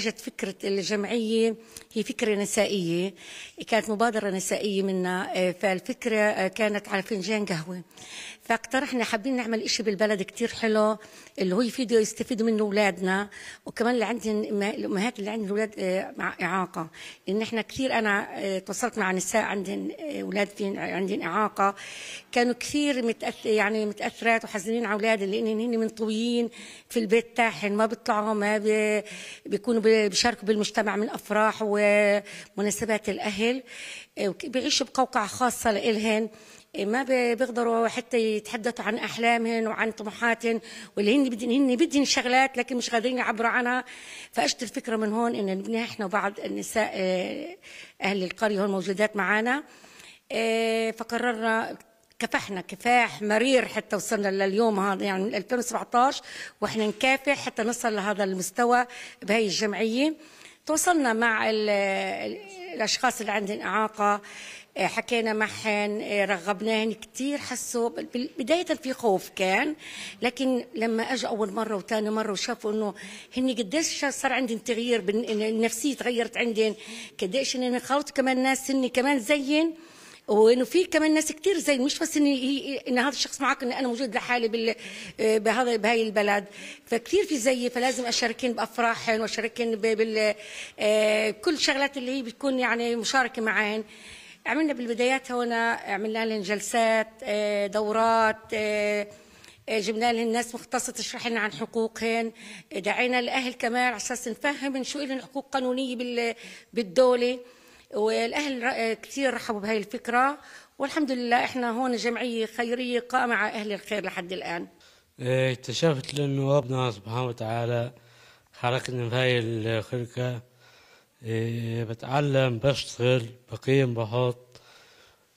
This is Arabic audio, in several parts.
اجت فكرة الجمعية هي فكرة نسائية كانت مبادرة نسائية منا آه، فالفكرة آه، كانت على فنجان قهوة فاقترحنا حابين نعمل إشي بالبلد كتير حلو اللي هو يفيدوا يستفيدوا منه أولادنا وكمان اللي عندهم الأمهات اللي عندهم أولاد آه، مع إعاقة ان إحنا كثير أنا تواصلت مع نساء عندهم أولاد في عندهم إعاقة كانوا كثير متأث يعني متأثرات وحزنين على أولادهم لأن هن منطويين في البيت تاعهم ما بيطلعوا ما بيكونوا بيشاركوا بالمجتمع من أفراح ومناسبات الأهل آه، بيعيشوا بقوقعة خاصة لإلهن آه، ما بيقدروا حتى يتحدثوا عن احلامهن وعن طموحاتهن واللي هن بدهن هن بدهن شغلات لكن مش قادرين يعبروا عنها فاجت الفكره من هون ان نبني احنا وبعض النساء آه، اهل القريه هون موجودات معنا فقررنا كفحنا كفاح مرير حتى وصلنا لليوم هذا يعني من 2017 واحنا نكافح حتى نصل لهذا المستوى بهي الجمعيه تواصلنا مع الاشخاص اللي عندهم اعاقه آه، حكينا معهم آه، رغبناهم كثير حسوا بداية في خوف كان لكن لما اجوا أول مرة وثاني مرة وشافوا إنه هن قديش صار عندهم تغيير النفسية تغيرت عندهم قديش إنهم خلطوا كمان ناس هني كمان زين وانه في كمان ناس كتير زي مش بس ان ان هذا الشخص معك ان انا موجود لحالي بال بهذا بهي البلد فكثير في زيي فلازم اشاركين بافراحهم واشاركين بال آه، كل شغلات اللي هي بتكون يعني مشاركه معهن عملنا بالبدايات هون عملنا لهم جلسات آه، دورات آه، جبنا لهم ناس مختصة تشرح لنا عن حقوقهن دعينا الأهل كمان على أساس نفهم شو لهم حقوق قانونية بالدولة والاهل كثير رحبوا بهي الفكره والحمد لله احنا هون جمعيه خيريه قائمه على اهل الخير لحد الان إيه، اكتشفت انه ربنا سبحانه وتعالى حركني في هاي الخلقه إيه، بتعلم بشتغل بقيم بحط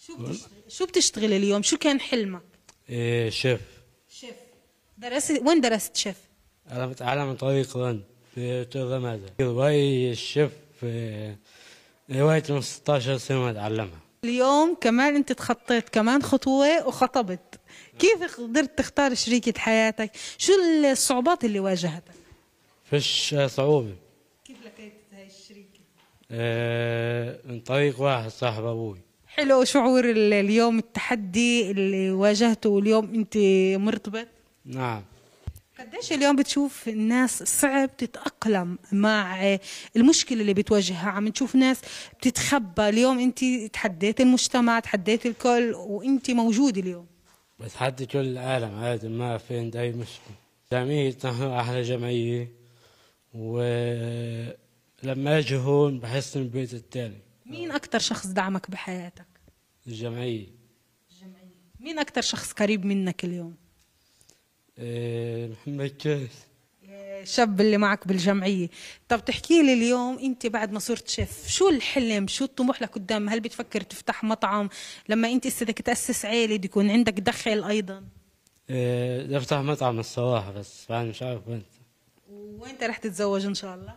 شو بتشتغل شو بتشتغل اليوم شو كان حلمك إيه، شيف شيف درست وين درست شيف انا بتعلم عن طريق رن في الرمادة رأي الشيف هواية من 16 سنة أتعلمها اليوم كمان أنت تخطيت كمان خطوة وخطبت كيف قدرت تختار شريكة حياتك شو الصعوبات اللي واجهتك فيش صعوبة كيف لقيت هاي الشريكة آه من طريق واحد صاحب أبوي حلو شعور اليوم التحدي اللي واجهته واليوم أنت مرتبط نعم قديش اليوم بتشوف الناس صعب تتأقلم مع المشكلة اللي بتواجهها عم نشوف ناس بتتخبى اليوم انت تحديت المجتمع تحديت الكل وانت موجود اليوم بتحدي كل العالم عادي ما في عندي اي مشكلة جميع نحن احلى جمعية ولما اجي هون بحس من البيت التاني مين اكثر شخص دعمك بحياتك؟ الجمعية الجمعية مين اكثر شخص قريب منك اليوم؟ إيه، محمد كيس الشاب إيه، اللي معك بالجمعيه طب تحكي لي اليوم انت بعد ما صرت شيف شو الحلم شو الطموح لقدام هل بتفكر تفتح مطعم لما انت بدك تاسس عيله بده يكون عندك دخل ايضا إيه، بدي افتح مطعم الصراحه بس فانا مش عارف وين انت رح تتزوج ان شاء الله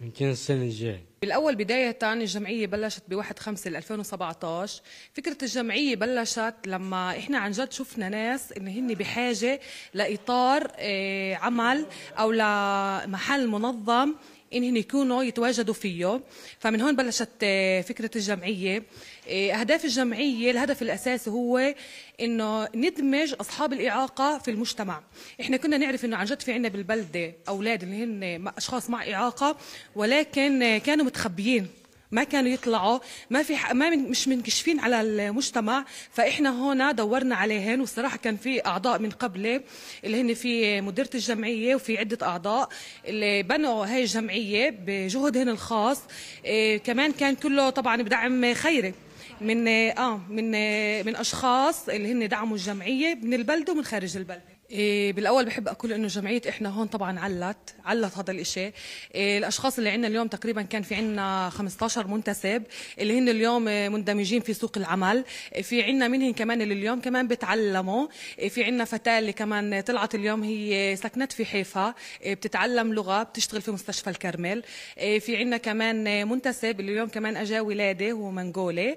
يمكن السنة الجاية بالأول بداية تاني الجمعية بلشت بواحد خمسة 2017 فكرة الجمعية بلشت لما إحنا عن جد شفنا ناس إن هن بحاجة لإطار آه، عمل أو لمحل منظم انهم يكونوا يتواجدوا فيه فمن هون بلشت آه، فكرة الجمعية آه، أهداف الجمعية الهدف الأساسي هو إنه ندمج أصحاب الإعاقة في المجتمع إحنا كنا نعرف إنه عن جد في عنا بالبلدة أولاد اللي هن أشخاص مع إعاقة ولكن آه، كانوا متخبيين ما كانوا يطلعوا ما في ما من مش منكشفين على المجتمع فاحنا هون دورنا عليهن وصراحه كان في اعضاء من قبلي اللي هن في مديره الجمعيه وفي عده اعضاء اللي بنوا هاي الجمعيه بجهدهن الخاص إيه كمان كان كله طبعا بدعم خيري من اه من آه، من اشخاص اللي هن دعموا الجمعيه من البلده ومن خارج البلده إيه بالاول بحب اقول انه جمعيه احنا هون طبعا علت علت هذا الشيء إيه الاشخاص اللي عندنا اليوم تقريبا كان في عندنا 15 منتسب اللي هن اليوم مندمجين في سوق العمل إيه، في عندنا منهم كمان اللي اليوم كمان بتعلموا إيه، في عندنا فتاه اللي كمان طلعت اليوم هي سكنت في حيفا إيه، بتتعلم لغه بتشتغل في مستشفى الكرمل في عندنا كمان منتسب اللي اليوم كمان اجا ولاده هو منغولي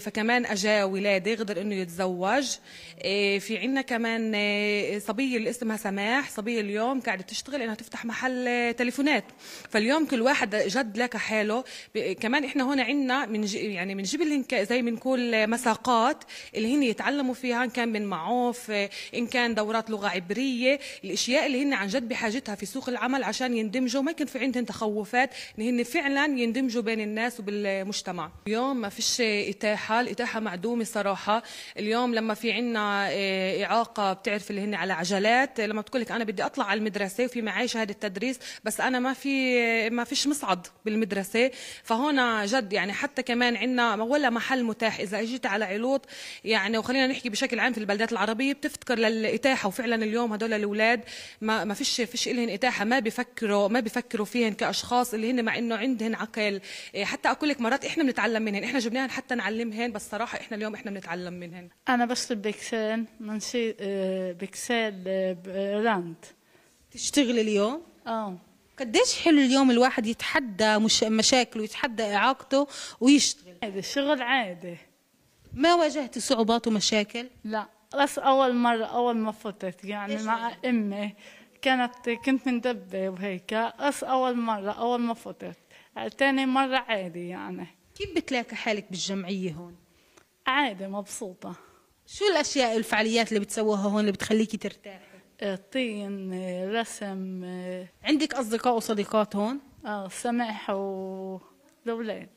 فكمان اجا ولاده قدر انه يتزوج في عندنا كمان صبيه اللي اسمها سماح صبيه اليوم قاعده تشتغل انها تفتح محل تليفونات فاليوم كل واحد جد لك حاله كمان احنا هون عندنا من يعني من جبل زي بنقول مساقات اللي هن يتعلموا فيها ان كان من معوف ان كان دورات لغه عبريه الاشياء اللي هن عن جد بحاجتها في سوق العمل عشان يندمجوا ما يكون في عندهم تخوفات ان هن فعلا يندمجوا بين الناس وبالمجتمع اليوم ما فيش اتاحه الاتاحه معدومه صراحه اليوم لما في عندنا آه، اعاقه بتعرف اللي هن على عجلات لما بتقول لك انا بدي اطلع على المدرسه وفي معي شهاده تدريس بس انا ما في ما فيش مصعد بالمدرسه فهون جد يعني حتى كمان عندنا ولا محل متاح اذا اجيت على علوط يعني وخلينا نحكي بشكل عام في البلدات العربيه بتفتكر للاتاحه وفعلا اليوم هدول الاولاد ما ما فيش فيش لهم اتاحه ما بفكروا ما بفكروا فيهن كاشخاص اللي هن مع انه عندهن عقل إيه، حتى اقول لك مرات احنا بنتعلم منهم احنا جبناهن حتى نعلمهن بس صراحه احنا اليوم احنا بنتعلم منهم انا بشرب بكسان منشي آه، بكسان شغال آه، تشتغل تشتغلي اليوم؟ اه قديش حلو اليوم الواحد يتحدى مش مشاكله ويتحدى اعاقته ويشتغل هذا الشغل عادي ما واجهتي صعوبات ومشاكل؟ لا بس اول مرة اول ما فتت يعني مع امي كانت كنت مندبة وهيك بس اول مرة اول ما فتت تاني مرة عادي يعني كيف بتلاقي حالك بالجمعية هون؟ عادي مبسوطة شو الاشياء الفعاليات اللي بتسووها هون اللي بتخليكي ترتاحي طين آه، رسم آه، عندك اصدقاء وصديقات هون اه سمح ودولين